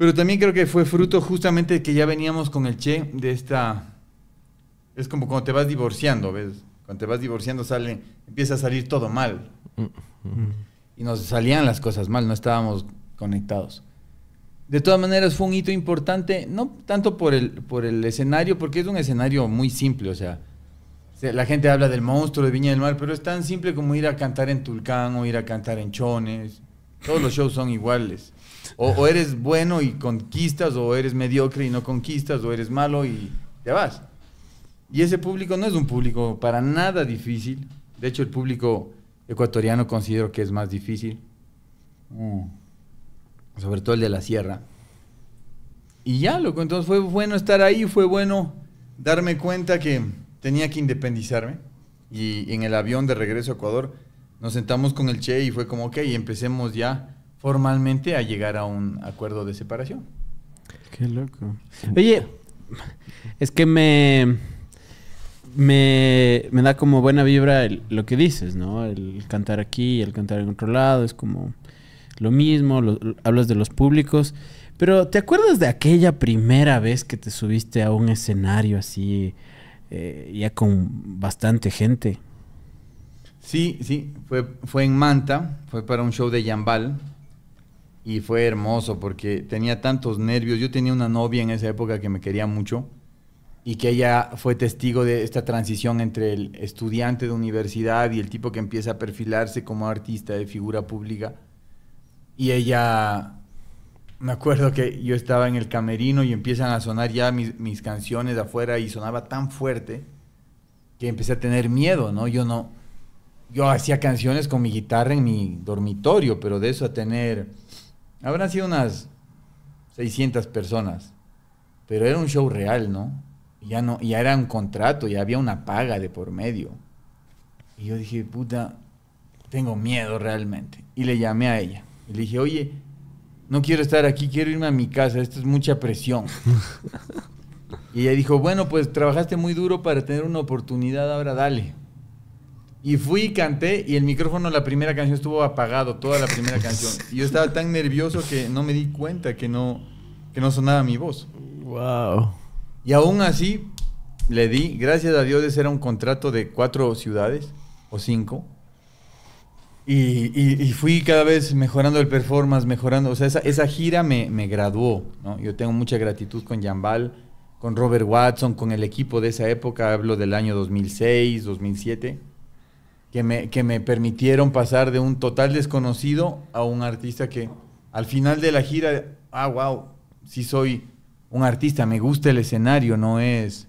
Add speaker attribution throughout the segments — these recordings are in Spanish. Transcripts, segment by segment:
Speaker 1: Pero también creo que fue fruto justamente de que ya veníamos con el Che de esta... Es como cuando te vas divorciando, ¿ves? Cuando te vas divorciando sale, empieza a salir todo mal. Mm. Y nos salían las cosas mal, no estábamos conectados. De todas maneras fue un hito importante, no tanto por el, por el escenario, porque es un escenario muy simple, o sea, la gente habla del monstruo de Viña del Mar, pero es tan simple como ir a cantar en Tulcán o ir a cantar en Chones. Todos los shows son iguales. O, eres bueno y conquistas, o eres mediocre y no conquistas, o eres malo y ya vas. Y ese público no es un público para nada difícil. De hecho, el público ecuatoriano considero que es más difícil. Mm. Sobre todo el de la sierra. Y ya, loco, entonces fue bueno estar ahí, fue bueno darme cuenta que tenía que independizarme. Y en el avión de regreso a Ecuador nos sentamos con el Che y fue como, ok, empecemos ya formalmente a llegar a un acuerdo de separación.
Speaker 2: Qué loco. Oye, es que me, me, da como buena vibra lo que dices, ¿no? El cantar aquí, el cantar en otro lado, es como lo mismo, hablas de los públicos. Pero ¿te acuerdas de aquella primera vez que te subiste a un escenario así, eh, ya con bastante gente?
Speaker 1: Sí, sí, fue, fue en Manta, fue para un show de Yambal, y fue hermoso porque tenía tantos nervios. Yo tenía una novia en esa época que me quería mucho y que ella fue testigo de esta transición entre el estudiante de universidad y el tipo que empieza a perfilarse como artista de figura pública. Y ella, me acuerdo que yo estaba en el camerino y empiezan a sonar ya mis, canciones afuera y sonaba tan fuerte que empecé a tener miedo, ¿no? Yo no, yo hacía canciones con mi guitarra en mi dormitorio, pero de eso a tener Habrán sido unas 600 personas, pero era un show real, ¿no? Ya, no, ya era un contrato, ya había una paga de por medio. Y yo dije, puta, tengo miedo realmente. Y le llamé a ella. Y le dije, oye, no quiero estar aquí, quiero irme a mi casa, esto es mucha presión. y ella dijo, bueno, pues trabajaste muy duro para tener una oportunidad, ahora dale. Y fui y canté y el micrófono, la primera canción estuvo apagado, toda la primera canción. Y yo estaba tan nervioso que no me di cuenta que no, que no sonaba mi voz. Wow. Y aún así le di, gracias a Dios, ese era un contrato de cuatro ciudades o cinco. Y, y, fui cada vez mejorando el performance, mejorando. O sea, esa, esa gira me, me graduó. ¿no? Yo tengo mucha gratitud con Jambal, con Robert Watson, con el equipo de esa época. Hablo del año 2006, 2007 que me, permitieron pasar de un total desconocido a un artista que al final de la gira, ah, wow, sí soy un artista, me gusta el escenario, no es...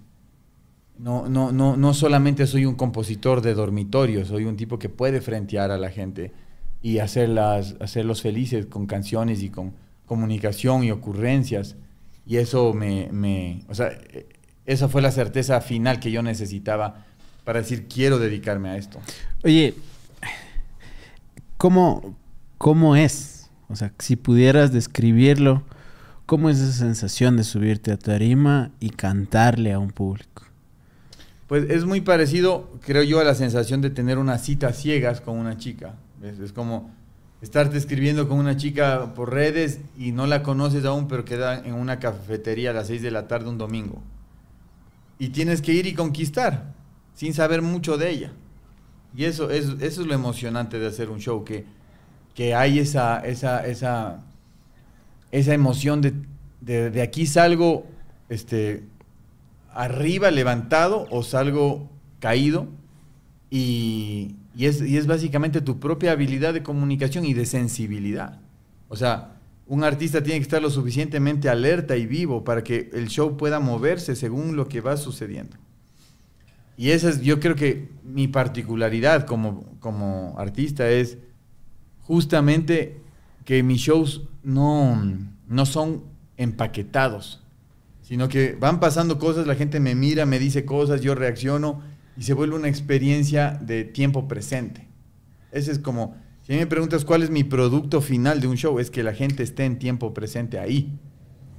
Speaker 1: No, no, no, solamente soy un compositor de dormitorio, soy un tipo que puede frentear a la gente y hacerlas, hacerlos felices con canciones y con comunicación y ocurrencias. Y eso me, me, o sea, e, esa fue la certeza final que yo necesitaba para decir quiero dedicarme a esto?
Speaker 2: Oye, ¿cómo, cómo es? O sea, si pudieras describirlo, ¿cómo es esa sensación de subirte a tu arima y cantarle a un público?
Speaker 1: Pues es muy parecido, creo yo, a la sensación de tener una cita ciegas con una chica. Es, es como estarte escribiendo con una chica por redes y no la conoces aún, pero queda en una cafetería a las 6 de la tarde un domingo. Y tienes que ir y conquistar sin saber mucho de ella. Y eso, es, eso es lo emocionante de hacer un show, que, que hay esa, esa, esa, emoción de, de, aquí salgo este, arriba, levantado, o salgo caído. Y, es, y es básicamente tu propia habilidad de comunicación y de sensibilidad. O sea, un artista tiene que estar lo suficientemente alerta y vivo para que el show pueda moverse según lo que va sucediendo. Y esa es, yo creo que mi particularidad como, como artista es justamente que mis shows no, no son empaquetados, sino que van pasando cosas, la gente me mira, me dice cosas, yo reacciono y se vuelve una experiencia de tiempo presente. Ese es como, si me preguntas cuál es mi producto final de un show, es que la gente esté en tiempo presente ahí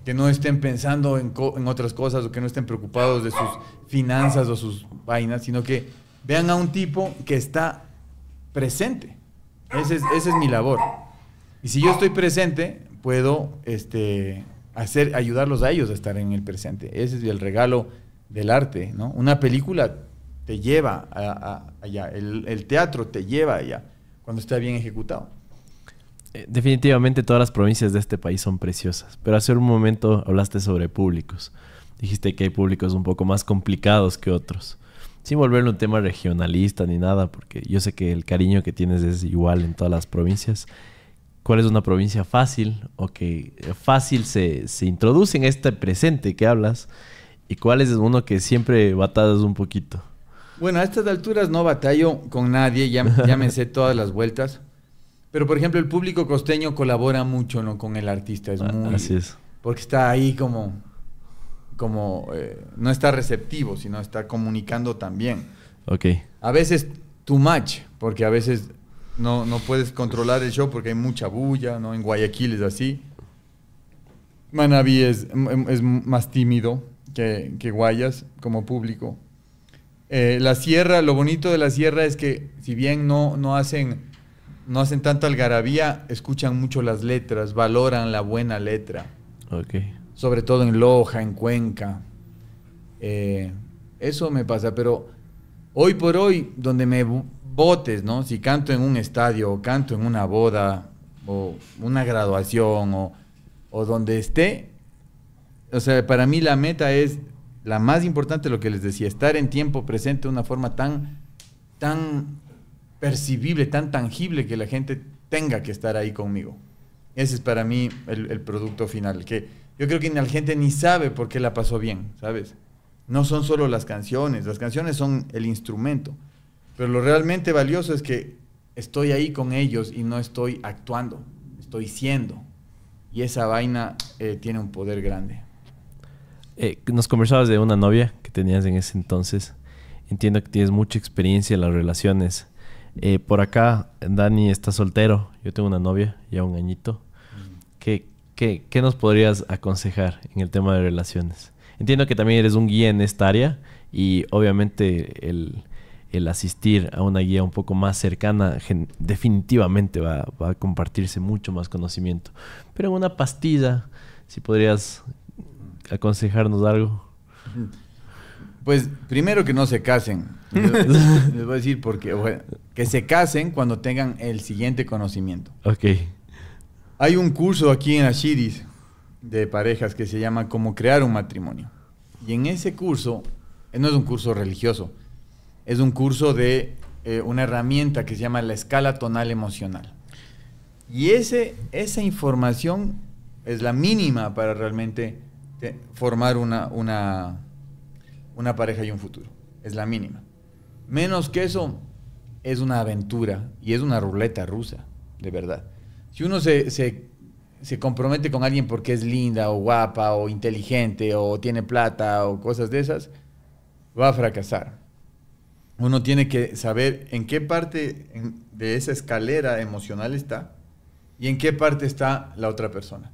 Speaker 1: que no estén pensando en, otras cosas o que no estén preocupados de sus finanzas o sus vainas, sino que vean a un tipo que está presente. Ese es, esa es mi labor. Y si yo estoy presente, puedo este, hacer, ayudarlos a ellos a estar en el presente. Ese es el regalo del arte. ¿no? Una película te lleva a, allá, el, el teatro te lleva allá, cuando está bien ejecutado.
Speaker 2: Eh, definitivamente todas las provincias de este país son preciosas, pero hace un momento hablaste sobre públicos. Dijiste que hay públicos un poco más complicados que otros. Sin volverlo un tema regionalista ni nada, porque yo sé que el cariño que tienes es igual en todas las provincias. ¿Cuál es una provincia fácil o que fácil se, introduce en este presente que hablas? ¿Y cuál es uno que siempre batallas un poquito?
Speaker 1: Bueno, a estas alturas no batallo con nadie, ya, ya me todas las vueltas. Pero, por ejemplo, el público costeño colabora mucho ¿no? con el artista. Es ah, muy, Así es. Porque está ahí como. como eh, no está receptivo, sino está comunicando también. Ok. A veces too much, porque a veces no, puedes controlar el show porque hay mucha bulla, ¿no? En Guayaquil es así. Manaví es, más tímido que, Guayas como público. Eh, la sierra, lo bonito de la sierra es que si bien no, no hacen no hacen tanta algarabía, escuchan mucho las letras, valoran la buena letra. Sobre todo en Loja, en Cuenca. Eh, eso me pasa, pero hoy por hoy, donde me botes, ¿no? Si canto en un estadio, o canto en una boda, o una graduación, o, donde esté, o sea, para mí la meta es la más importante, lo que les decía, estar en tiempo presente de una forma tan, tan percibible, tan tangible que la gente tenga que estar ahí conmigo. Ese es para mí el, producto final, que yo creo que la gente ni sabe por qué la pasó bien, ¿sabes? No son solo las canciones, las canciones son el instrumento, pero lo realmente valioso es que estoy ahí con ellos y no estoy actuando, estoy siendo. Y esa vaina eh, tiene un poder grande.
Speaker 2: Eh, nos conversabas de una novia que tenías en ese entonces. Entiendo que tienes mucha experiencia en las relaciones. Eh, por acá, Dani está soltero. Yo tengo una novia, ya un añito. ¿Qué, qué, nos podrías aconsejar en el tema de relaciones? Entiendo que también eres un guía en esta área y obviamente el, asistir a una guía un poco más cercana definitivamente va, va, a compartirse mucho más conocimiento. Pero en una pastilla, si podrías aconsejarnos algo.
Speaker 1: Pues primero que no se casen. Les voy a decir porque qué, que se casen cuando tengan el siguiente conocimiento. Ok. Hay un curso aquí en Ashiris de parejas que se llama Cómo crear un matrimonio. Y en ese curso, eh, no es un curso religioso, es un curso de eh, una herramienta que se llama la escala tonal emocional. Y ese, esa información es la mínima para realmente eh, formar una, una una pareja y un futuro. Es la mínima. Menos que eso, es una aventura y es una ruleta rusa, de verdad. Si uno se, compromete con alguien porque es linda o guapa o inteligente o tiene plata o cosas de esas, va a fracasar. Uno tiene que saber en qué parte de esa escalera emocional está y en qué parte está la otra persona.